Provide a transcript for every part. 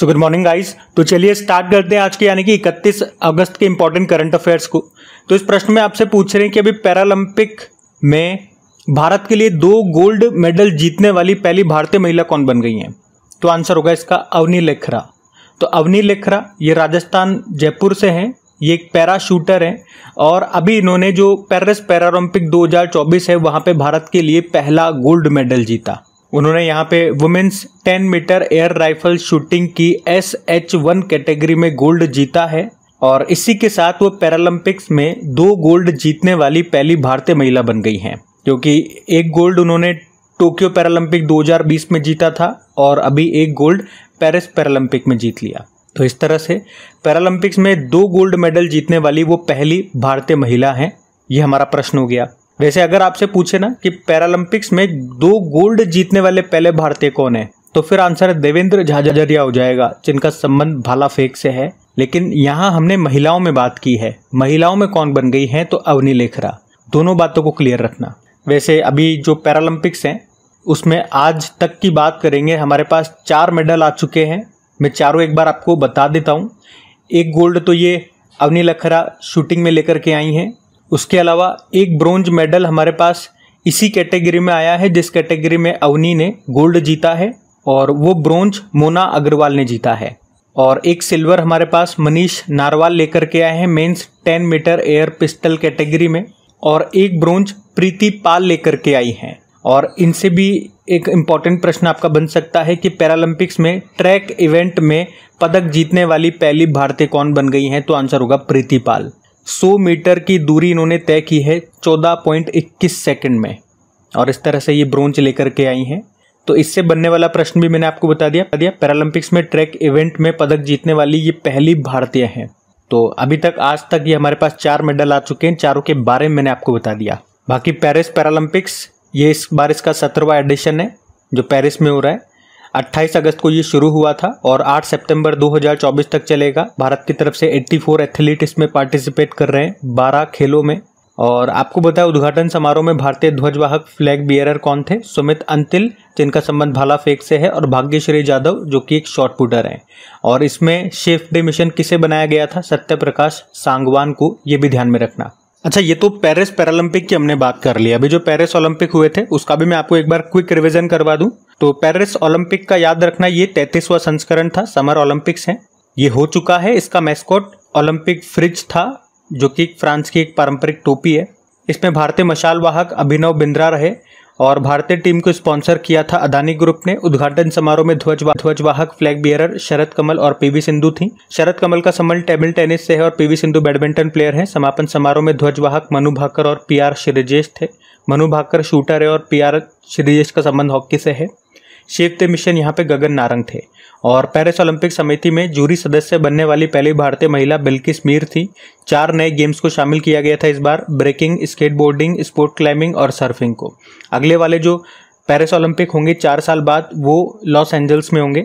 so good morning guys तो चलिए start करते हैं आज के यानी कि 31 अगस्त के इंपॉर्टेंट करंट अफेयर्स को तो इस प्रश्न में आपसे पूछ रहे हैं कि अभी पैरालंपिक में भारत के लिए दो गोल्ड मेडल जीतने वाली पहली भारतीय महिला कौन बन गई हैं तो आंसर होगा इसका अवनी लेखरा तो अवनी लेखरा ये राजस्थान जयपुर से हैं ये एक पैरा शूटर हैं और अभी इन्होंने जो पेरिस पैरालंपिक 2024 है वहाँ पे भारत के लिए पहला गोल्ड मेडल जीता उन्होंने यहाँ पे women's 10 metre air rifle shooting की एस एच वन कैटेगरी में गोल्ड जीता है और इसी के साथ वो पैरालंपिक्स में दो गोल्ड जीतने वाली पहली भारतीय महिला बन गई हैं क्योंकि एक गोल्ड उन्होंने टोक्यो पैरालंपिक 2020 में जीता था और अभी एक गोल्ड पेरिस पैरालंपिक में जीत लिया तो इस तरह से पैरालंपिक्स में दो गोल्ड मेडल जीतने वाली वो पहली भारतीय महिला हैं ये हमारा प्रश्न हो गया वैसे अगर आपसे पूछे ना कि पैरालंपिक्स में दो गोल्ड जीतने वाले पहले भारतीय कौन है तो फिर आंसर देवेंद्र झाझाझरिया हो जाएगा जिनका संबंध भाला फेंक से है लेकिन यहाँ हमने महिलाओं में बात की है महिलाओं में कौन बन गई है तो अवनी लेखरा दोनों बातों को क्लियर रखना वैसे अभी जो पैरालंपिक्स हैं उसमें आज तक की बात करेंगे हमारे पास चार मेडल आ चुके हैं मैं चारों एक बार आपको बता देता हूँ एक गोल्ड तो ये अवनी लखरा शूटिंग में लेकर के आई हैं उसके अलावा एक ब्रोंज मेडल हमारे पास इसी कैटेगरी में आया है जिस कैटेगरी में अवनी ने गोल्ड जीता है और वो ब्रोंज मोना अग्रवाल ने जीता है और एक सिल्वर हमारे पास मनीष नारवाल लेकर के आए हैं men's 10 metre air pistol category में और एक ब्रोंज प्रीति पाल लेकर के आई हैं और इनसे भी एक इम्पॉर्टेंट प्रश्न आपका बन सकता है कि पैरालंपिक्स में ट्रैक इवेंट में पदक जीतने वाली पहली भारतीय कौन बन गई हैं तो आंसर होगा प्रीति पाल 100 मीटर की दूरी इन्होंने तय की है 14.21 सेकंड में और इस तरह से ये ब्रोंज लेकर के आई हैं तो इससे बनने वाला प्रश्न भी मैंने आपको बता दिया दिया पैरालंपिक्स में ट्रैक इवेंट में पदक जीतने वाली ये पहली भारतीय हैं तो अभी तक आज तक ये हमारे पास चार मेडल आ चुके हैं चारों के बारे में मैंने आपको बता दिया बाकी पेरिस पैरालंपिक्स ये इस बार इसका सत्रवा एडिशन है जो पेरिस में हो रहा है 28 अगस्त को ये शुरू हुआ था और 8 सितंबर 2024 तक चलेगा भारत की तरफ से 84 एथलीट इसमें पार्टिसिपेट कर रहे हैं 12 खेलों में और आपको बताया उद्घाटन समारोह में भारतीय ध्वजवाहक फ्लैग बियरर कौन थे सुमित अंतिल जिनका संबंध भाला फेंक से है और भाग्यश्री यादव जो कि एक शॉर्ट पुटर हैं और इसमें शेफ डे मिशन किसे बनाया गया था सत्य प्रकाश सांगवान को ये भी ध्यान में रखना अच्छा ये तो पेरिस पैरालंपिक की हमने बात कर ली अभी जो पेरिस ओलंपिक हुए थे उसका भी मैं आपको एक बार क्विक रिवीजन करवा दूं तो पेरिस ओलंपिक का याद रखना ये तैतीसवा संस्करण था समर ओलंपिक्स है ये हो चुका है इसका मैस्कॉट ओलंपिक फ्रिज था जो कि फ्रांस की एक पारंपरिक टोपी है इसमें भारतीय मशाल वाहक अभिनव बिंद्रा रहे और भारतीय टीम को स्पॉन्सर किया था अदानी ग्रुप ने उद्घाटन समारोह में ध्वजवाहक फ्लैग बियरर शरद कमल और पीवी सिंधु थी शरद कमल का संबंध टेबल टेनिस से है और पीवी सिंधु बैडमिंटन प्लेयर हैं समापन समारोह में ध्वजवाहक मनु भाकर और पी आर श्रीजेश थे मनु भाकर शूटर है और पी आर श्रीजेश का संबंध हॉकी से है शिव मिशन यहाँ पे गगन नारंग थे और पेरिस ओलंपिक समिति में जूरी सदस्य बनने वाली पहली भारतीय महिला बिल्किस मीर थी चार नए गेम्स को शामिल किया गया था इस बार ब्रेकिंग स्केटबोर्डिंग स्पोर्ट क्लाइंबिंग और सर्फिंग को अगले वाले जो पेरिस ओलंपिक होंगे चार साल बाद वो लॉस एंजल्स में होंगे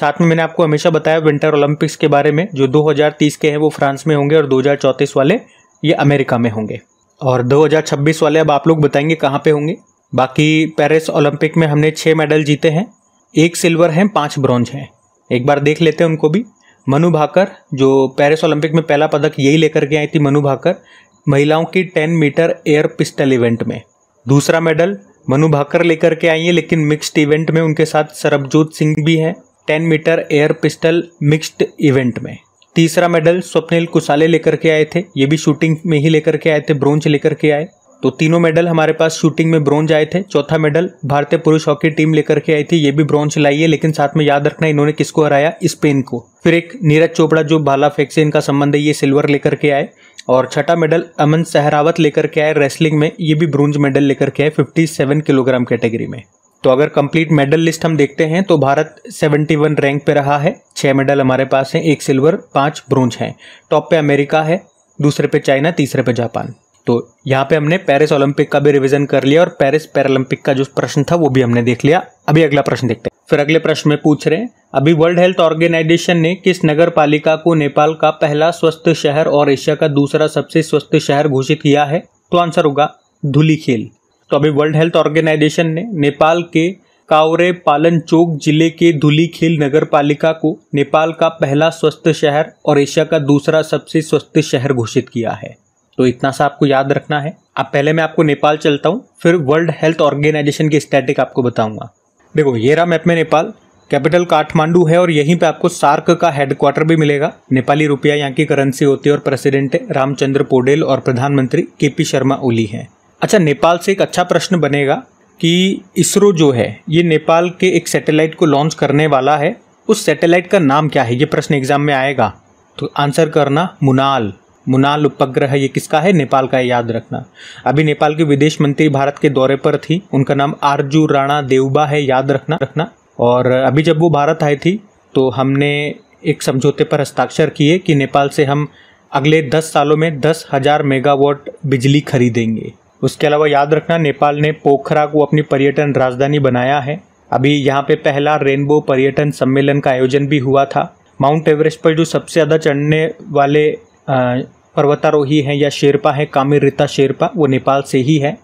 साथ में मैंने आपको हमेशा बताया विंटर ओलंपिक्स के बारे में जो 2030 के हैं वो फ्रांस में होंगे और 2034 वाले ये अमेरिका में होंगे और 2026 वाले अब आप लोग बताएंगे कहाँ पे होंगे बाकी पेरिस ओलंपिक में हमने छः मेडल जीते हैं एक सिल्वर हैं पाँच ब्रॉन्ज हैं एक बार देख लेते हैं उनको भी मनु भाकर जो पेरिस ओलंपिक में पहला पदक यही लेकर के आई थी मनु भाकर महिलाओं की ten metre air pistol event में दूसरा मेडल मनु भाकर लेकर के आई है लेकिन मिक्स्ड इवेंट में उनके साथ सरबजोत सिंह भी हैं ten metre air pistol mixed event में तीसरा मेडल स्वप्निल कुसाले लेकर के आए थे ये भी शूटिंग में ही लेकर के आए थे ब्रोंज लेकर के आए तो तीनों मेडल हमारे पास शूटिंग में ब्रॉन्ज आए थे चौथा मेडल भारतीय पुरुष हॉकी टीम लेकर के आई थी ये भी ब्रॉन्ज लाई है लेकिन साथ में याद रखना इन्होंने किसको हराया स्पेन को फिर एक नीरज चोपड़ा जो भाला फेंक से इनका संबंध है ये सिल्वर लेकर के आए और छठा मेडल अमन सहरावत लेकर के आए रेसलिंग में ये भी ब्रॉन्ज मेडल लेकर के आए फिफ्टी किलोग्राम कैटेगरी में तो अगर कंप्लीट मेडल लिस्ट हम देखते हैं तो भारत 71 रैंक पे रहा है छह मेडल हमारे पास हैं एक सिल्वर पांच ब्रोंज हैं टॉप पे अमेरिका है दूसरे पे चाइना तीसरे पे जापान तो यहाँ पे हमने पेरिस ओलंपिक का भी रिवीजन कर लिया और पेरिस पैरालंपिक का जो प्रश्न था वो भी हमने देख लिया अभी अगला प्रश्न देखते हैं फिर अगले प्रश्न में पूछ रहे हैं अभी वर्ल्ड हेल्थ ऑर्गेनाइजेशन ने किस नगर पालिका को नेपाल का पहला स्वस्थ शहर और एशिया का दूसरा सबसे स्वस्थ शहर घोषित किया है तो आंसर होगा धुलीखेल तो अभी वर्ल्ड हेल्थ ऑर्गेनाइजेशन ने नेपाल के कावरे पालन चौक जिले के धुलीखेल नगर पालिका को नेपाल का पहला स्वस्थ शहर और एशिया का दूसरा सबसे स्वस्थ शहर घोषित किया है तो इतना सा आपको याद रखना है अब पहले मैं आपको नेपाल चलता हूँ फिर वर्ल्ड हेल्थ ऑर्गेनाइजेशन की स्टैटिक आपको बताऊँगा देखो ये रहा मैप में नेपाल कैपिटल काठमांडू है और यहीं पे आपको सार्क का हेडक्वार्टर भी मिलेगा नेपाली रुपया यहाँ की करेंसी होती है और प्रेसिडेंट रामचंद्र पोडेल और प्रधानमंत्री के पी शर्मा ओली हैं अच्छा नेपाल से एक अच्छा प्रश्न बनेगा कि इसरो जो है ये नेपाल के एक सैटेलाइट को लॉन्च करने वाला है उस सैटेलाइट का नाम क्या है ये प्रश्न एग्जाम में आएगा तो आंसर करना मुनाल मुनाल उपग्रह ये किसका है नेपाल का है याद रखना अभी नेपाल के विदेश मंत्री भारत के दौरे पर थी उनका नाम आरजू राणा देवबा है याद रखना रखना और अभी जब वो भारत आई थी तो हमने एक समझौते पर हस्ताक्षर किए कि नेपाल से हम अगले दस सालों में दस हज़ार मेगावाट बिजली खरीदेंगे उसके अलावा याद रखना नेपाल ने पोखरा को अपनी पर्यटन राजधानी बनाया है अभी यहाँ पे पहला रेनबो पर्यटन सम्मेलन का आयोजन भी हुआ था माउंट एवरेस्ट पर जो सबसे ज़्यादा चढ़ने वाले पर्वतारोही हैं या शेरपा हैं कामिर रिता शेरपा वो नेपाल से ही है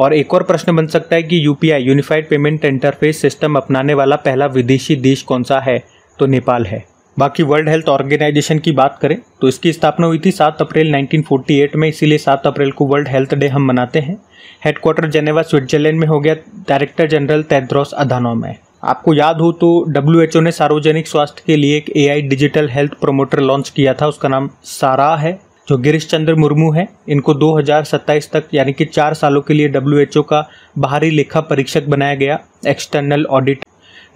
और एक और प्रश्न बन सकता है कि UPI unified payment interface system अपनाने वाला पहला विदेशी देश कौन सा है तो नेपाल है बाकी वर्ल्ड हेल्थ ऑर्गेनाइजेशन की बात करें तो इसकी स्थापना हुई थी 7 अप्रैल 1948 में इसीलिए 7 अप्रैल को वर्ल्ड हेल्थ डे हम मनाते हैं हेडक्वार्टर जेनेवा स्विट्जरलैंड में हो गया डायरेक्टर जनरल तेद्रोस अधानोम है आपको याद हो तो डब्ल्यू ने सार्वजनिक स्वास्थ्य के लिए एक a digital health promoter launch किया था उसका नाम सारा है जो गिरीश चंद्र मुर्मू हैं इनको 2027 तक यानी कि चार सालों के लिए डब्ल्यू का बाहरी लेखा परीक्षक बनाया गया एक्सटर्नल ऑडिट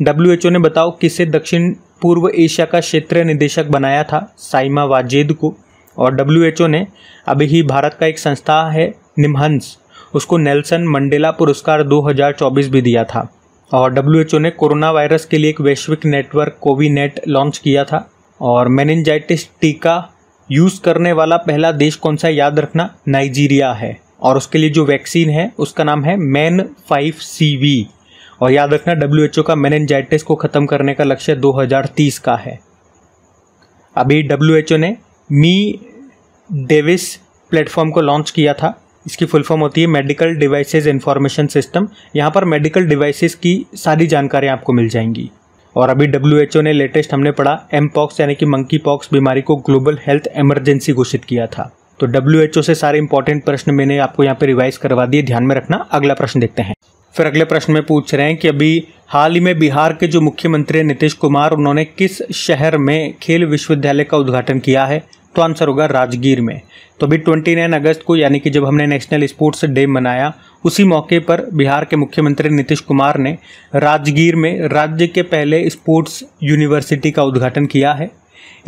डब्ल्यू ने बताओ किसे दक्षिण पूर्व एशिया का क्षेत्रीय निदेशक बनाया था साइमा वाजेद को और डब्ल्यू ने अभी ही भारत का एक संस्था है निमहंस उसको नेल्सन मंडेला पुरस्कार 2024 भी दिया था और डब्ल्यू ने कोरोना वायरस के लिए एक वैश्विक नेटवर्क कोविनेट लॉन्च किया था और मेनिनजाइटिस टीका यूज़ करने वाला पहला देश कौन सा है याद रखना नाइजीरिया है और उसके लिए जो वैक्सीन है उसका नाम है मैन फाइव सी वी और याद रखना डब्ल्यू एच ओ का मेनजाइटिस को ख़त्म करने का लक्ष्य 2030 का है अभी डब्ल्यू एच ओ ने मी डेविस प्लेटफॉर्म को लॉन्च किया था इसकी फुल फॉर्म होती है मेडिकल डिवाइसेज इंफॉर्मेशन सिस्टम यहाँ पर मेडिकल डिवाइसेज की सारी जानकारियाँ आपको मिल जाएंगी और अभी डब्ल्यू ने लेटेस्ट हमने पढ़ा एम पॉक्स यानी कि मंकी पॉक्स बीमारी को ग्लोबल हेल्थ इमरजेंसी घोषित किया था तो डब्ल्यू से सारे इंपॉर्टेंट प्रश्न मैंने आपको यहाँ पे रिवाइज करवा दिए ध्यान में रखना अगला प्रश्न देखते हैं फिर अगले प्रश्न में पूछ रहे हैं कि अभी हाल ही में बिहार के जो मुख्यमंत्री हैं नीतीश कुमार उन्होंने किस शहर में खेल विश्वविद्यालय का उद्घाटन किया है तो आंसर होगा राजगीर में तो अभी 29 अगस्त को यानी कि जब हमने नेशनल स्पोर्ट्स डे मनाया उसी मौके पर बिहार के मुख्यमंत्री नीतीश कुमार ने राजगीर में राज्य के पहले स्पोर्ट्स यूनिवर्सिटी का उद्घाटन किया है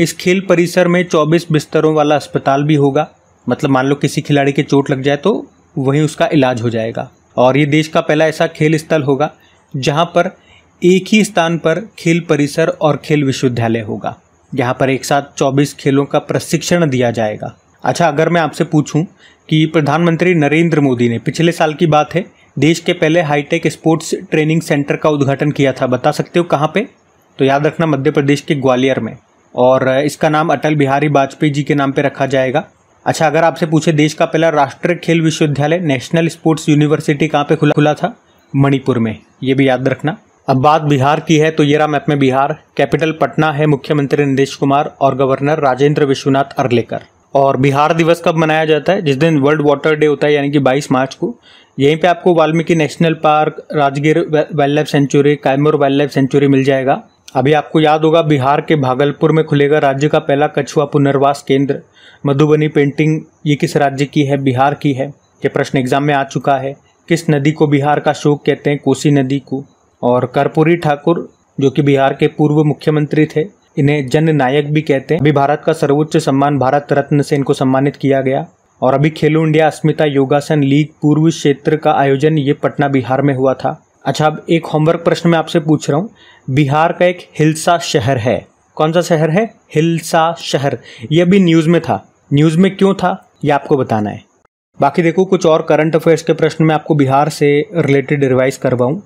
इस खेल परिसर में 24 बिस्तरों वाला अस्पताल भी होगा मतलब मान लो किसी खिलाड़ी के चोट लग जाए तो वहीं उसका इलाज हो जाएगा और ये देश का पहला ऐसा खेल स्थल होगा जहाँ पर एक ही स्थान पर खेल परिसर और खेल विश्वविद्यालय होगा यहाँ पर एक साथ 24 खेलों का प्रशिक्षण दिया जाएगा अच्छा अगर मैं आपसे पूछूं कि प्रधानमंत्री नरेंद्र मोदी ने पिछले साल की बात है देश के पहले हाईटेक स्पोर्ट्स ट्रेनिंग सेंटर का उद्घाटन किया था बता सकते हो कहाँ पे तो याद रखना मध्य प्रदेश के ग्वालियर में और इसका नाम अटल बिहारी वाजपेयी जी के नाम पे रखा जाएगा अच्छा अगर आपसे पूछे देश का पहला राष्ट्रीय खेल विश्वविद्यालय नेशनल स्पोर्ट्स यूनिवर्सिटी कहाँ पे खुला खुला था मणिपुर में ये भी याद रखना अब बात बिहार की है तो ये रहा मैप में बिहार कैपिटल पटना है मुख्यमंत्री नीतीश कुमार और गवर्नर राजेंद्र विश्वनाथ अर्लेकर और बिहार दिवस कब मनाया जाता है जिस दिन वर्ल्ड वाटर डे होता है यानी कि 22 मार्च को यहीं पे आपको Valmiki national park Rajgir wildlife sanctuary Kaimur wildlife sanctuary मिल जाएगा अभी आपको याद होगा बिहार के भागलपुर में खुलेगा राज्य का पहला कछुआ पुनर्वास केंद्र मधुबनी पेंटिंग ये किस राज्य की है बिहार की है ये प्रश्न एग्जाम में आ चुका है किस नदी को बिहार का शोक कहते हैं कोसी नदी को और कर्पूरी ठाकुर जो कि बिहार के पूर्व मुख्यमंत्री थे इन्हें जन नायक भी कहते हैं अभी भारत का सर्वोच्च सम्मान भारत रत्न से इनको सम्मानित किया गया और अभी खेलो इंडिया अस्मिता योगासन लीग पूर्व क्षेत्र का आयोजन ये पटना बिहार में हुआ था अच्छा अब एक होमवर्क प्रश्न मैं आपसे पूछ रहा हूँ बिहार का एक हिलसा शहर है कौन सा शहर है हिलसा शहर ये भी न्यूज़ में था न्यूज़ में क्यों था ये आपको बताना है बाकी देखो कुछ और करंट अफेयर्स के प्रश्न में आपको बिहार से रिलेटेड रिवाइज करवाऊँ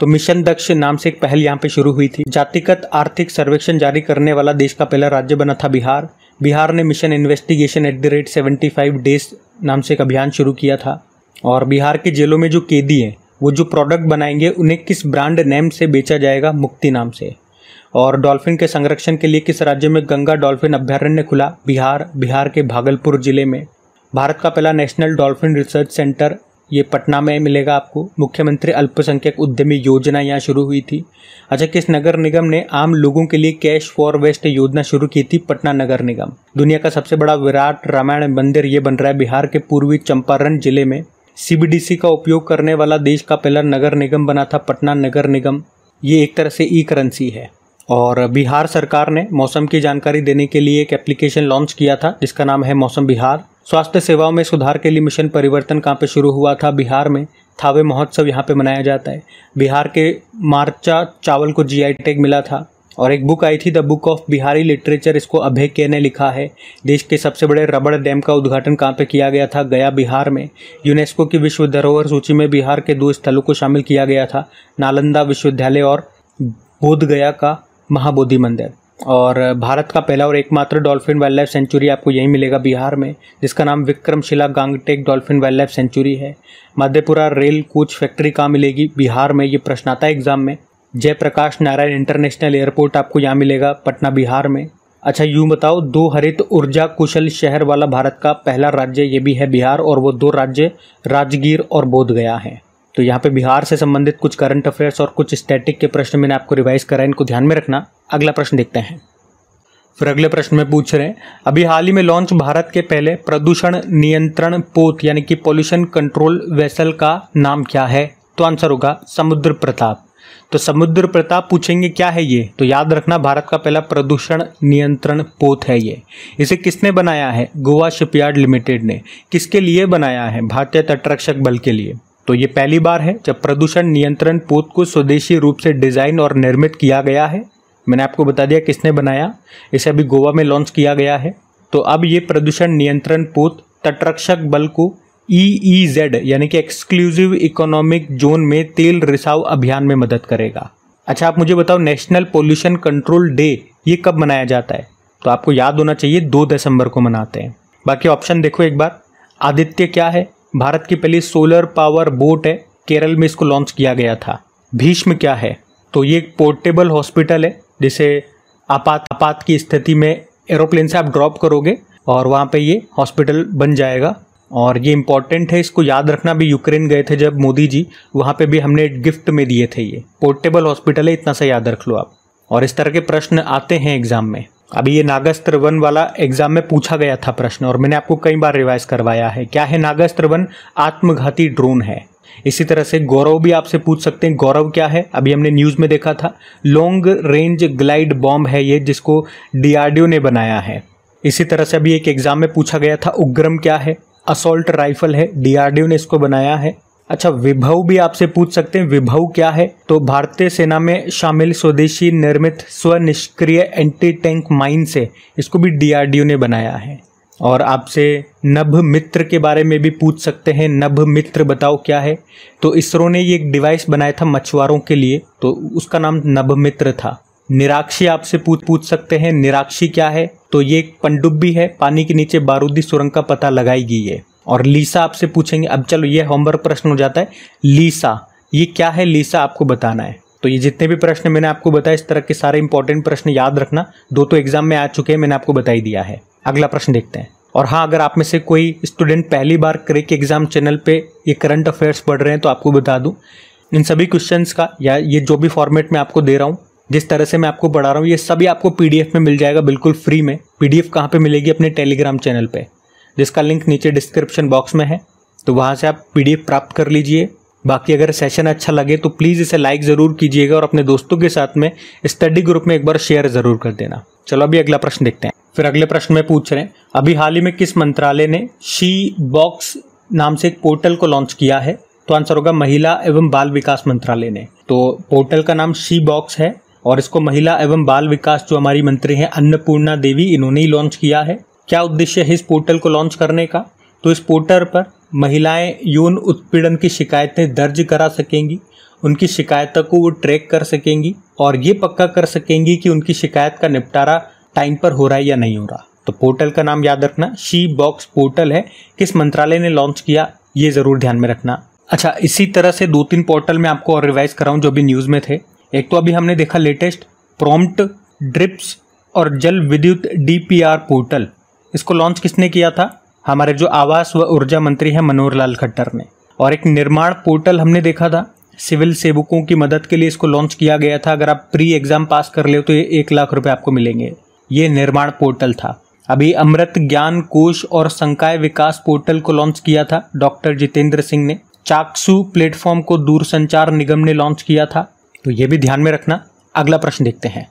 तो मिशन दक्ष नाम से एक पहल यहाँ पे शुरू हुई थी जातिगत आर्थिक सर्वेक्षण जारी करने वाला देश का पहला राज्य बना था बिहार बिहार ने mission investigation at the rate seventy five days नाम से एक अभियान शुरू किया था और बिहार के जेलों में जो कैदी हैं वो जो प्रोडक्ट बनाएंगे उन्हें किस ब्रांड नेम से बेचा जाएगा मुक्ति नाम से और डॉल्फिन के संरक्षण के लिए किस राज्य में गंगा डॉल्फिन अभ्यारण्य खुला बिहार बिहार के भागलपुर जिले में भारत का पहला नेशनल डॉल्फिन रिसर्च सेंटर ये पटना में मिलेगा आपको मुख्यमंत्री अल्पसंख्यक उद्यमी योजना यहाँ शुरू हुई थी अच्छा किस नगर निगम ने आम लोगों के लिए कैश फॉर वेस्ट योजना शुरू की थी पटना नगर निगम दुनिया का सबसे बड़ा विराट रामायण मंदिर ये बन रहा है बिहार के पूर्वी चंपारण जिले में सीबीडीसी का उपयोग करने वाला देश का पहला नगर निगम बना था पटना नगर निगम ये एक तरह से ई करेंसी है और बिहार सरकार ने मौसम की जानकारी देने के लिए एक एप्लीकेशन लॉन्च किया था जिसका नाम है मौसम बिहार स्वास्थ्य सेवाओं में सुधार के लिए मिशन परिवर्तन कहाँ पे शुरू हुआ था बिहार में थावे महोत्सव यहाँ पे मनाया जाता है बिहार के मार्चा चावल को जीआई टैग मिला था और एक बुक आई थी the book of Bihari literature इसको अभय के ने लिखा है देश के सबसे बड़े रबड़ डैम का उद्घाटन कहाँ पे किया गया था गया बिहार में यूनेस्को की विश्व धरोहर सूची में बिहार के दो स्थलों को शामिल किया गया था नालंदा विश्वविद्यालय और बोधगया का महाबोधि मंदिर और भारत का पहला और एकमात्र डॉल्फिन वाइल्ड लाइफ सेंचुरी आपको यहीं मिलेगा बिहार में जिसका नाम Vikramshila Gangetic dolphin wildlife sanctuary है मध्यपुरा रेल कोच फैक्ट्री कहाँ मिलेगी बिहार में ये प्रश्न आता है एग्जाम में जयप्रकाश नारायण इंटरनेशनल एयरपोर्ट आपको यहाँ मिलेगा पटना बिहार में अच्छा यूँ बताओ दो हरित ऊर्जा कुशल शहर वाला भारत का पहला राज्य ये भी है बिहार और वो दो राज्य राजगीर और बोधगया है तो यहाँ पे बिहार से संबंधित कुछ करंट अफेयर्स और कुछ स्टैटिक के प्रश्न मैंने आपको रिवाइज करा इनको ध्यान में रखना अगला प्रश्न देखते हैं फिर अगले प्रश्न में पूछ रहे हैं अभी हाल ही में लॉन्च भारत के पहले प्रदूषण नियंत्रण पोत यानी कि पोल्यूशन कंट्रोल वेसल का नाम क्या है तो आंसर होगा समुद्र प्रताप तो समुद्र प्रताप पूछेंगे क्या है ये तो याद रखना भारत का पहला प्रदूषण नियंत्रण पोत है ये इसे किसने बनाया है गोवा शिपयार्ड लिमिटेड ने किसके लिए बनाया है भारतीय तटरक्षक बल के लिए तो ये पहली बार है जब प्रदूषण नियंत्रण पोत को स्वदेशी रूप से डिजाइन और निर्मित किया गया है मैंने आपको बता दिया किसने बनाया इसे अभी गोवा में लॉन्च किया गया है तो अब ये प्रदूषण नियंत्रण पोत तटरक्षक बल को ई e जेड e यानी कि एक्सक्लूसिव इकोनॉमिक जोन में तेल रिसाव अभियान में मदद करेगा अच्छा आप मुझे बताओ नेशनल पोल्यूशन कंट्रोल डे ये कब मनाया जाता है तो आपको याद होना चाहिए दो दिसंबर को मनाते हैं बाकी ऑप्शन देखो एक बार आदित्य क्या है भारत की पहली सोलर पावर बोट है केरल में इसको लॉन्च किया गया था भीष्म क्या है तो ये एक पोर्टेबल हॉस्पिटल है जिसे आपात आपात की स्थिति में एरोप्लेन से आप ड्रॉप करोगे और वहाँ पे ये हॉस्पिटल बन जाएगा और ये इम्पॉर्टेंट है इसको याद रखना भी यूक्रेन गए थे जब मोदी जी वहाँ पे भी हमने गिफ्ट में दिए थे ये पोर्टेबल हॉस्पिटल है इतना सा याद रख लो आप और इस तरह के प्रश्न आते हैं एग्जाम में अभी ये नागस्त्र वन वाला एग्जाम में पूछा गया था प्रश्न और मैंने आपको कई बार रिवाइज करवाया है क्या है नागस्त्र वन आत्मघाती ड्रोन है इसी तरह से गौरव भी आपसे पूछ सकते हैं गौरव क्या है अभी हमने न्यूज़ में देखा था लॉन्ग रेंज ग्लाइड बॉम्ब है ये जिसको डीआरडीओ ने बनाया है इसी तरह से अभी एक एग्ज़ाम में पूछा गया था उग्रम क्या है असोल्ट राइफल है डी ने इसको बनाया है अच्छा विभव भी आपसे पूछ सकते हैं विभव क्या है तो भारतीय सेना में शामिल स्वदेशी निर्मित स्वनिष्क्रिय एंटी टैंक माइन से इसको भी डीआरडीओ ने बनाया है और आपसे नभ मित्र के बारे में भी पूछ सकते हैं नभ मित्र बताओ क्या है तो इसरो ने ये एक डिवाइस बनाया था मछुआरों के लिए तो उसका नाम नभ मित्र था निराक्षी आपसे पूछ पूछ सकते हैं निराक्षी क्या है तो ये एक पनडुब्बी है पानी के नीचे बारूदी सुरंग का पता लगाएगी ये और लीसा आपसे पूछेंगे अब चलो ये होमवर्क प्रश्न हो जाता है लीसा ये क्या है लीसा आपको बताना है तो ये जितने भी प्रश्न मैंने आपको बताया इस तरह के सारे इंपॉर्टेंट प्रश्न याद रखना दो तो एग्जाम में आ चुके हैं मैंने आपको बताई दिया है अगला प्रश्न देखते हैं और हाँ अगर आप में से कोई स्टूडेंट पहली बार क्रिक एग्जाम चैनल पे ये करंट अफेयर्स पढ़ रहे हैं तो आपको बता दूं इन सभी क्वेश्चंस का या ये जो भी फॉर्मेट मैं आपको दे रहा हूँ जिस तरह से मैं आपको पढ़ा रहा हूँ ये सभी आपको पी में मिल जाएगा बिल्कुल फ्री में पी डी कहाँ पर मिलेगी अपने टेलीग्राम चैनल पर जिसका लिंक नीचे डिस्क्रिप्शन बॉक्स में है तो वहाँ से आप पी प्राप्त कर लीजिए बाकी अगर सेशन अच्छा लगे तो प्लीज़ इसे लाइक ज़रूर कीजिएगा और अपने दोस्तों के साथ में स्टडी ग्रुप में एक बार शेयर ज़रूर कर देना चलो अभी अगला प्रश्न देखते हैं फिर अगले प्रश्न में पूछ रहे हैं अभी हाल ही में किस मंत्रालय ने शी बॉक्स नाम से एक पोर्टल को लॉन्च किया है तो आंसर होगा महिला एवं बाल विकास मंत्रालय ने तो पोर्टल का नाम शी बॉक्स है और इसको महिला एवं बाल विकास जो हमारी मंत्री हैं अन्नपूर्णा देवी इन्होंने ही लॉन्च किया है क्या उद्देश्य है इस पोर्टल को लॉन्च करने का तो इस पोर्टल पर महिलाएं यौन उत्पीड़न की शिकायतें दर्ज करा सकेंगी उनकी शिकायतों को वो ट्रैक कर सकेंगी और ये पक्का कर सकेंगी कि उनकी शिकायत का निपटारा टाइम पर हो रहा है या नहीं हो रहा तो पोर्टल का नाम याद रखना शी बॉक्स पोर्टल है किस मंत्रालय ने लॉन्च किया ये ज़रूर ध्यान में रखना अच्छा इसी तरह से दो तीन पोर्टल में आपको और रिवाइज कराऊँ जो अभी न्यूज़ में थे एक तो अभी हमने देखा लेटेस्ट प्रोम्ट ड्रिप्स और जल विद्युत डीपीआर पोर्टल इसको लॉन्च किसने किया था हमारे जो आवास व ऊर्जा मंत्री हैं मनोहर लाल खट्टर ने और एक निर्माण पोर्टल हमने देखा था सिविल सेवकों की मदद के लिए इसको लॉन्च किया गया था अगर आप प्री एग्जाम पास कर ले तो ये एक लाख रुपए आपको मिलेंगे ये निर्माण पोर्टल था अभी अमृत ज्ञान कोश और संकाय विकास पोर्टल को लॉन्च किया था डॉक्टर जितेंद्र सिंह ने चाकसू प्लेटफॉर्म को दूरसंचार निगम ने लॉन्च किया था तो ये भी ध्यान में रखना अगला प्रश्न देखते हैं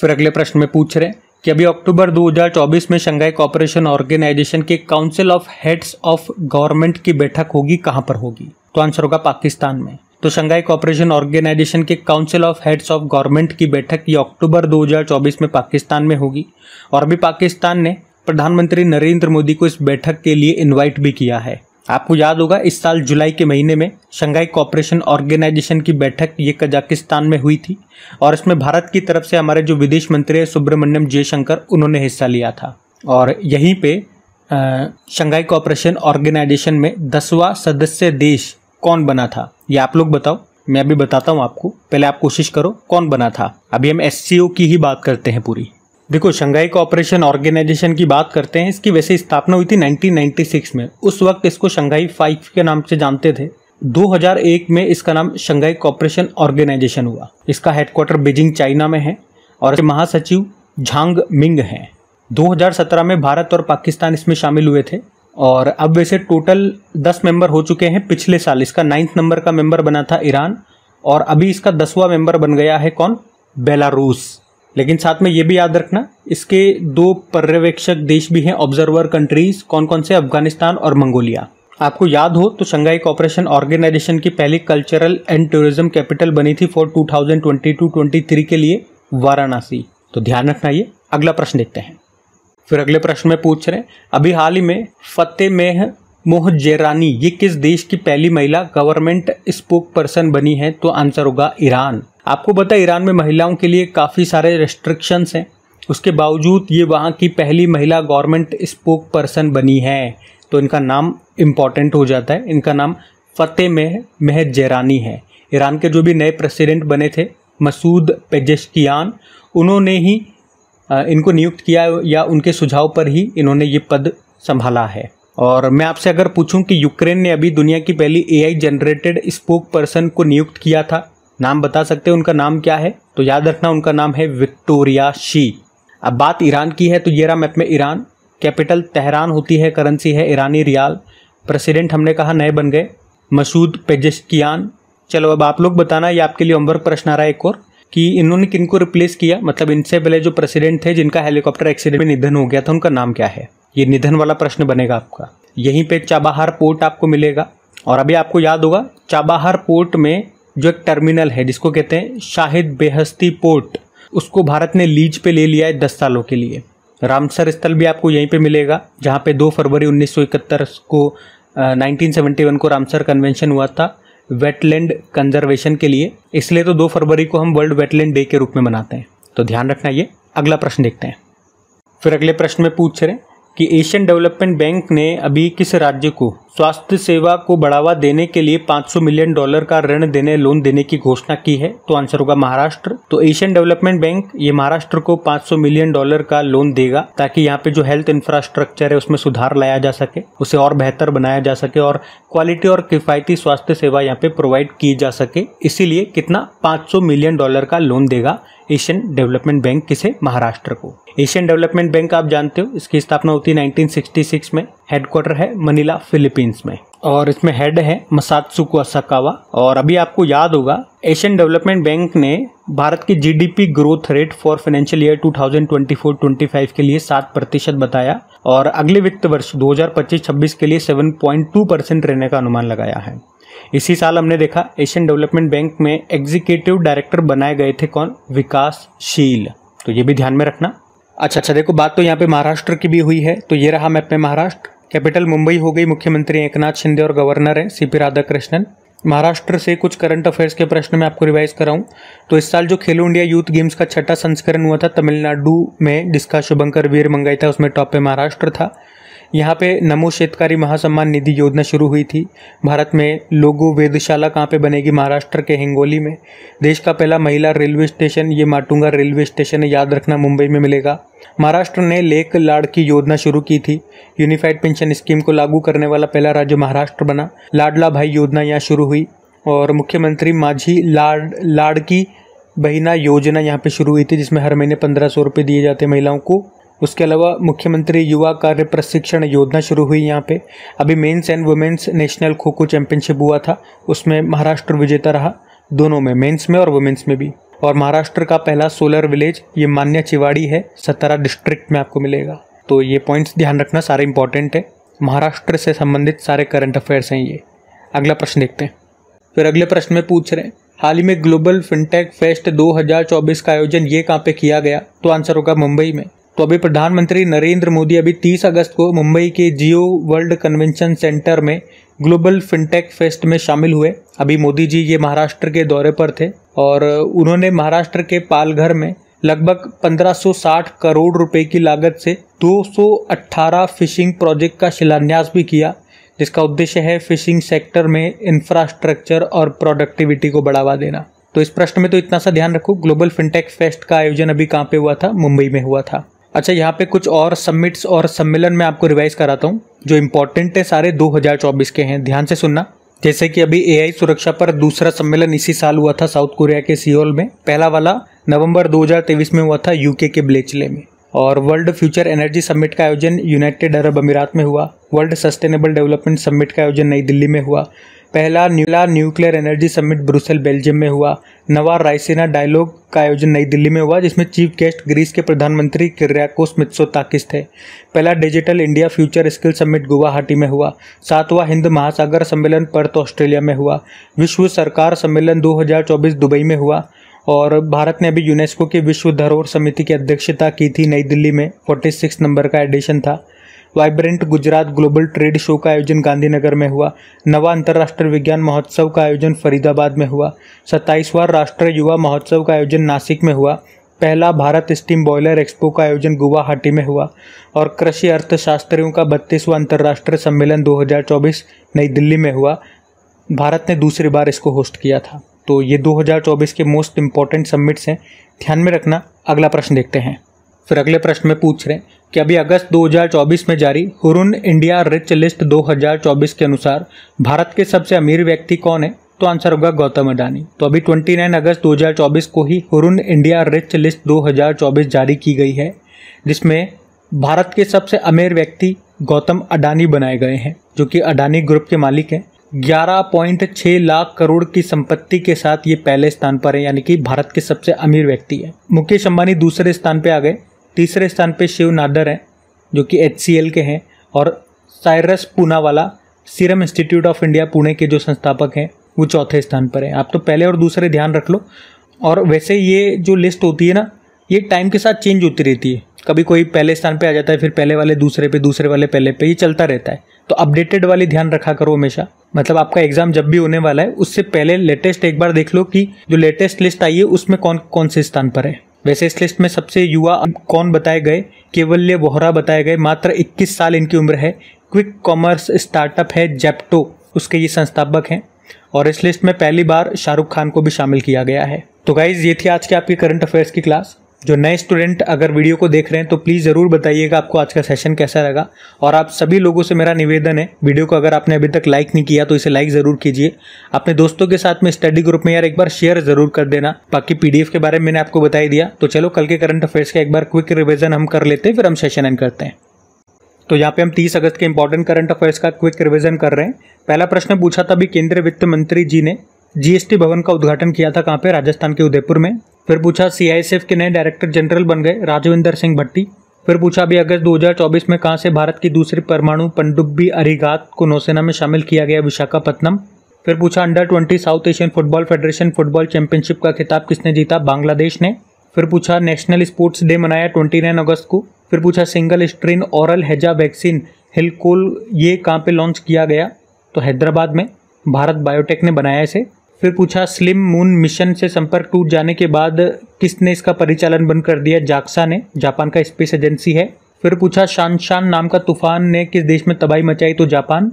फिर अगले प्रश्न में पूछ रहे कि अभी अक्टूबर 2024 में शंघाई कॉपरेशन ऑर्गेनाइजेशन के council of heads of government की बैठक होगी कहाँ पर होगी तो आंसर होगा पाकिस्तान में तो शंघाई कॉपरेशन ऑर्गेनाइजेशन के council of heads of government की बैठक ये अक्टूबर 2024 में पाकिस्तान में होगी और अभी पाकिस्तान ने प्रधानमंत्री नरेंद्र मोदी को इस बैठक के लिए इन्वाइट भी किया है आपको याद होगा इस साल जुलाई के महीने में शंघाई कॉपरेशन ऑर्गेनाइजेशन की बैठक ये कजाकिस्तान में हुई थी और इसमें भारत की तरफ से हमारे जो विदेश मंत्री हैं सुब्रमण्यम जयशंकर उन्होंने हिस्सा लिया था और यहीं पे शंघाई कॉपरेशन ऑर्गेनाइजेशन में दसवां सदस्य देश कौन बना था ये आप लोग बताओ मैं अभी बताता हूँ आपको पहले आप कोशिश करो कौन बना था अभी हम एस की ही बात करते हैं पूरी देखो शंघाई कोऑपरेशन ऑर्गेनाइजेशन की बात करते हैं इसकी वैसे स्थापना हुई थी 1996 में उस वक्त इसको शंघाई फाइव के नाम से जानते थे 2001 में इसका नाम शंघाई कोऑपरेशन ऑर्गेनाइजेशन हुआ इसका हेडक्वार्टर बीजिंग चाइना में है और महासचिव झांग मिंग हैं 2017 में भारत और पाकिस्तान इसमें शामिल हुए थे और अब वैसे टोटल 10 मेंबर हो चुके हैं पिछले साल इसका नाइन्थ नंबर का मेंबर बना था ईरान और अभी इसका दसवां मेंबर बन गया है कौन बेलारूस लेकिन साथ में ये भी याद रखना इसके दो पर्यवेक्षक देश भी हैं ऑब्जर्वर कंट्रीज कौन कौन से अफगानिस्तान और मंगोलिया आपको याद हो तो शंघाई कॉपरेशन ऑर्गेनाइजेशन की पहली कल्चरल एंड टूरिज्म कैपिटल बनी थी फॉर 2022-23 के लिए वाराणसी तो ध्यान रखना ये अगला प्रश्न देखते हैं फिर अगले प्रश्न में पूछ रहे हैं अभी हाल ही में फतेह मेह जेरानी ये किस देश की पहली महिला गवर्नमेंट स्पोक पर्सन बनी है तो आंसर होगा ईरान आपको पता है ईरान में महिलाओं के लिए काफ़ी सारे रेस्ट्रिक्शंस हैं उसके बावजूद ये वहाँ की पहली महिला गवर्नमेंट स्पोक पर्सन बनी है तो इनका नाम इम्पॉर्टेंट हो जाता है इनका नाम फ़तेह में मेह जेरानी है ईरान के जो भी नए प्रेसिडेंट बने थे मसूद पेजेस्टियान उन्होंने ही इनको नियुक्त किया या उनके सुझाव पर ही इन्होंने ये पद संभाला है और मैं आपसे अगर पूछूं कि यूक्रेन ने अभी दुनिया की पहली एआई जनरेटेड स्पोक पर्सन को नियुक्त किया था नाम बता सकते हैं उनका नाम क्या है तो याद रखना उनका नाम है विक्टोरिया शी अब बात ईरान की है तो ये रहा मैप में ईरान कैपिटल तेहरान होती है करेंसी है ईरानी रियाल प्रेसिडेंट हमने कहा नए बन गए मसूद पेजस्कियान चलो अब आप लोग बताना ये आपके लिए होमवर्क प्रश्न आ रहा है एक और कि इन्होंने किनको रिप्लेस किया मतलब इनसे पहले जो प्रेसिडेंट थे जिनका हेलीकॉप्टर एक्सीडेंट में निधन हो गया था उनका नाम क्या है ये निधन वाला प्रश्न बनेगा आपका यहीं पे चाबाहार पोर्ट आपको मिलेगा और अभी आपको याद होगा चाबाहार पोर्ट में जो एक टर्मिनल है जिसको कहते हैं शाहिद बेहस्ती पोर्ट उसको भारत ने लीज पे ले लिया है दस सालों के लिए रामसर स्थल भी आपको यहीं पे मिलेगा जहाँ पे 2 फरवरी 1971 को 1971 को रामसर कन्वेंशन हुआ था वेटलैंड कंजर्वेशन के लिए इसलिए तो दो फरवरी को हम वर्ल्ड वेटलैंड डे के रूप में मनाते हैं तो ध्यान रखना ये अगला प्रश्न देखते हैं फिर अगले प्रश्न में पूछ रहे कि एशियन डेवलपमेंट बैंक ने अभी किस राज्य को स्वास्थ्य सेवा को बढ़ावा देने के लिए 500 मिलियन डॉलर का ऋण देने लोन देने की घोषणा की है तो आंसर होगा महाराष्ट्र तो एशियन डेवलपमेंट बैंक ये महाराष्ट्र को 500 मिलियन डॉलर का लोन देगा ताकि यहाँ पे जो हेल्थ इंफ्रास्ट्रक्चर है उसमें सुधार लाया जा सके उसे और बेहतर बनाया जा सके और क्वालिटी और किफायती स्वास्थ्य सेवा यहाँ पे प्रोवाइड की जा सके इसीलिए कितना 500 मिलियन डॉलर का लोन देगा एशियन डेवलपमेंट बैंक किसे महाराष्ट्र को एशियन डेवलपमेंट बैंक आप जानते हो इसकी स्थापना होती है 1966 में हेडक्वार्टर है मनीला फिलीपींस में और इसमें हेड है मसात्सुको असकावा और अभी आपको याद होगा एशियन डेवलपमेंट बैंक ने भारत की GDP growth rate for financial year 2024-25 के लिए सात प्रतिशत बताया और अगले वित्त वर्ष 2025-26 के लिए 7.2 परसेंट रहने का अनुमान लगाया है इसी साल हमने देखा एशियन डेवलपमेंट बैंक में एग्जीक्यूटिव डायरेक्टर बनाए गए थे कौन विकासशील तो ये भी ध्यान में रखना अच्छा अच्छा देखो बात तो यहाँ पे महाराष्ट्र की भी हुई है तो ये रहा मैप में महाराष्ट्र कैपिटल मुंबई हो गई मुख्यमंत्री एकनाथ शिंदे और गवर्नर है सी पी राधाकृष्णन महाराष्ट्र से कुछ करंट अफेयर्स के प्रश्न में आपको रिवाइज कराऊं तो इस साल जो खेलो इंडिया यूथ गेम्स का छठा संस्करण हुआ था तमिलनाडु में जिसका शुभंकर वीर मंगाई था उसमें टॉप पे महाराष्ट्र था यहाँ पे नमो शेतकारी महासम्मान निधि योजना शुरू हुई थी भारत में लोगो वेदशाला कहाँ पे बनेगी महाराष्ट्र के हिंगोली में देश का पहला महिला रेलवे स्टेशन ये माटुंगा रेलवे स्टेशन है याद रखना मुंबई में मिलेगा महाराष्ट्र ने लेक लाड़ की योजना शुरू की थी यूनिफाइड पेंशन स्कीम को लागू करने वाला पहला राज्य महाराष्ट्र बना लाडला भाई योजना यहाँ शुरू हुई और मुख्यमंत्री माझी लाड लाड़ की बहिना योजना यहाँ पे शुरू हुई थी जिसमें हर महीने पंद्रह सौ रुपये दिए जाते महिलाओं को उसके अलावा मुख्यमंत्री युवा कार्य प्रशिक्षण योजना शुरू हुई यहाँ पे अभी मेंस एंड वुमेन्स नेशनल खो खो चैंपियनशिप हुआ था उसमें महाराष्ट्र विजेता रहा दोनों में मेंस में और वुमेन्स में भी और महाराष्ट्र का पहला सोलर विलेज ये मान्य चिवाड़ी है सतारा डिस्ट्रिक्ट में आपको मिलेगा तो ये पॉइंट्स ध्यान रखना सारे इंपॉर्टेंट है महाराष्ट्र से संबंधित सारे करंट अफेयर्स हैं ये अगला प्रश्न देखते हैं फिर अगले प्रश्न में पूछ रहे हैं हाल ही में ग्लोबल फिनटेक फेस्ट 2024 का आयोजन ये कहाँ पे किया गया तो आंसर होगा मुंबई में तो अभी प्रधानमंत्री नरेंद्र मोदी अभी 30 अगस्त को मुंबई के जियो वर्ल्ड कन्वेंशन सेंटर में ग्लोबल फिनटेक फेस्ट में शामिल हुए अभी मोदी जी ये महाराष्ट्र के दौरे पर थे और उन्होंने महाराष्ट्र के पालघर में लगभग 1560 करोड़ रुपए की लागत से 218 फिशिंग प्रोजेक्ट का शिलान्यास भी किया जिसका उद्देश्य है फिशिंग सेक्टर में इंफ्रास्ट्रक्चर और प्रोडक्टिविटी को बढ़ावा देना तो इस प्रश्न में तो इतना सा ध्यान रखो ग्लोबल फिनटेक फेस्ट का आयोजन अभी कहाँ पे हुआ था मुंबई में हुआ था अच्छा यहाँ पे कुछ और सबमिट्स और सम्मेलन में आपको रिवाइज कराता हूँ जो इम्पोर्टेंट है सारे 2024 के हैं ध्यान से सुनना जैसे कि अभी एआई सुरक्षा पर दूसरा सम्मेलन इसी साल हुआ था साउथ कोरिया के सियोल में पहला वाला नवंबर 2023 में हुआ था यूके के ब्लेचले में और वर्ल्ड फ्यूचर एनर्जी समिट का आयोजन यूनाइटेड अरब अमीरात में हुआ वर्ल्ड सस्टेनेबल डेवलपमेंट समिट का आयोजन नई दिल्ली में हुआ पहला न्यूला nuclear energy summit Brussels Belgium में हुआ नवा रायसेना डायलॉग का आयोजन नई दिल्ली में हुआ जिसमें चीफ गेस्ट ग्रीस के प्रधानमंत्री मित्सो ताकिस थे पहला digital India future skill summit Guwahati में हुआ सातवां हिंद महासागर सम्मेलन पर्थ ऑस्ट्रेलिया में हुआ विश्व सरकार सम्मेलन 2024 दुबई में हुआ और भारत ने अभी यूनेस्को की विश्व धरोहर समिति की अध्यक्षता की थी नई दिल्ली में 46 नंबर का एडिशन था vibrant Gujarat global trade show का आयोजन गांधीनगर में हुआ नवा अंतर्राष्ट्रीय विज्ञान महोत्सव का आयोजन फरीदाबाद में हुआ सत्ताईसवां राष्ट्रीय युवा महोत्सव का आयोजन नासिक में हुआ पहला भारत स्टीम बॉयलर एक्सपो का आयोजन गुवाहाटी में हुआ और कृषि अर्थशास्त्रियों का बत्तीसवां अंतर्राष्ट्रीय सम्मेलन 2024 नई दिल्ली में हुआ भारत ने दूसरी बार इसको होस्ट किया था तो ये 2024 के मोस्ट इम्पॉर्टेंट सबमिट्स हैं ध्यान में रखना अगला प्रश्न देखते हैं फिर अगले प्रश्न में पूछ रहे हैं कि अभी अगस्त 2024 में जारी हुरुन इंडिया रिच लिस्ट 2024 के अनुसार भारत के सबसे अमीर व्यक्ति कौन है तो आंसर होगा गौतम अडानी तो अभी 29 अगस्त 2024 को ही हुरुन इंडिया रिच लिस्ट 2024 जारी की गई है जिसमें भारत के सबसे अमीर व्यक्ति गौतम अडानी बनाए गए हैं जो कि अडानी ग्रुप के मालिक हैं 11.6 लाख करोड़ की संपत्ति के साथ ये पहले स्थान पर है यानी कि भारत के सबसे अमीर व्यक्ति है मुकेश अंबानी दूसरे स्थान पे आ गए तीसरे स्थान पे शिव नादर हैं जो कि एच के हैं और Cyrus Poonawalla serum institute of India Pune के जो संस्थापक हैं वो चौथे स्थान पर हैं आप तो पहले और दूसरे ध्यान रख लो और वैसे ये जो लिस्ट होती है ना ये टाइम के साथ चेंज होती रहती है कभी कोई पहले स्थान पे आ जाता है फिर पहले वाले दूसरे पे दूसरे वाले पहले पे ये चलता रहता है तो अपडेटेड वाले ध्यान रखा करो हमेशा मतलब आपका एग्जाम जब भी होने वाला है उससे पहले लेटेस्ट एक बार देख लो कि जो लेटेस्ट लिस्ट आई है उसमें कौन कौन से स्थान पर है वैसे इस लिस्ट में सबसे युवा कौन बताए गए केवल वोहरा बताए गए मात्र 21 साल इनकी उम्र है क्विक कॉमर्स स्टार्टअप है जेप्टो उसके ये संस्थापक हैं और इस लिस्ट में पहली बार शाहरुख खान को भी शामिल किया गया है तो गाइज ये थी आज के आपकी करंट अफेयर्स की क्लास जो नए स्टूडेंट अगर वीडियो को देख रहे हैं तो प्लीज़ ज़रूर बताइएगा आपको आज का सेशन कैसा लगा और आप सभी लोगों से मेरा निवेदन है वीडियो को अगर आपने अभी तक लाइक नहीं किया तो इसे लाइक ज़रूर कीजिए अपने दोस्तों के साथ में स्टडी ग्रुप में यार एक बार शेयर ज़रूर कर देना बाकी पी के बारे में मैंने आपको बताई दिया तो चलो कल के करंट अफेयर्स का एक बार क्विक रिविजन हम कर लेते हैं फिर हम सेशन एंड करते हैं तो यहाँ पे हम 30 अगस्त के इंपॉर्टेंट करंट अफेयर्स का क्विक रिवीजन कर रहे हैं पहला प्रश्न पूछा था भी केंद्रीय वित्त मंत्री जी ने जीएसटी भवन का उद्घाटन किया था कहाँ पे राजस्थान के उदयपुर में फिर पूछा सीआईएसएफ के नए डायरेक्टर जनरल बन गए राजविंदर सिंह भट्टी फिर पूछा अभी अगस्त 2024 में कहाँ से भारत की दूसरी परमाणु पनडुब्बी अरिघात को नौसेना में शामिल किया गया विशाखापत्तनम फिर पूछा under twenty South Asian football federation football championship का खिताब किसने जीता बांग्लादेश ने फिर पूछा नेशनल स्पोर्ट्स डे मनाया ट्वेंटी अगस्त को फिर पूछा सिंगल स्ट्रीन औरल हैजा वैक्सीन हिलकोल ये कहाँ पे लॉन्च किया गया तो हैदराबाद में भारत बायोटेक ने बनाया इसे फिर पूछा स्लिम मून मिशन से संपर्क टूट जाने के बाद किसने इसका परिचालन बंद कर दिया जाक्सा ने जापान का स्पेस एजेंसी है फिर पूछा शान शान नाम का तूफान ने किस देश में तबाही मचाई तो जापान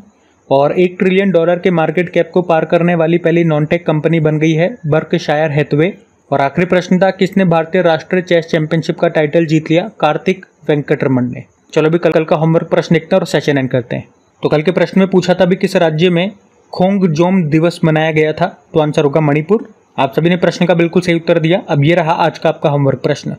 और एक ट्रिलियन डॉलर के मार्केट कैप को पार करने वाली पहली नॉनटेक कंपनी बन गई है बर्क शायर हैथवे और आखिरी प्रश्न था किसने भारतीय राष्ट्रीय चेस चैंपियनशिप का टाइटल जीत लिया कार्तिक वेंकटरमन ने चलो भी कल कल का होमवर्क प्रश्न लिखते हैं और सेशन एंड करते हैं तो कल के प्रश्न में पूछा था भी किस राज्य में खोंगजोम दिवस मनाया गया था तो आंसर होगा मणिपुर आप सभी ने प्रश्न का बिल्कुल सही उत्तर दिया अब ये रहा आज का आपका होमवर्क प्रश्न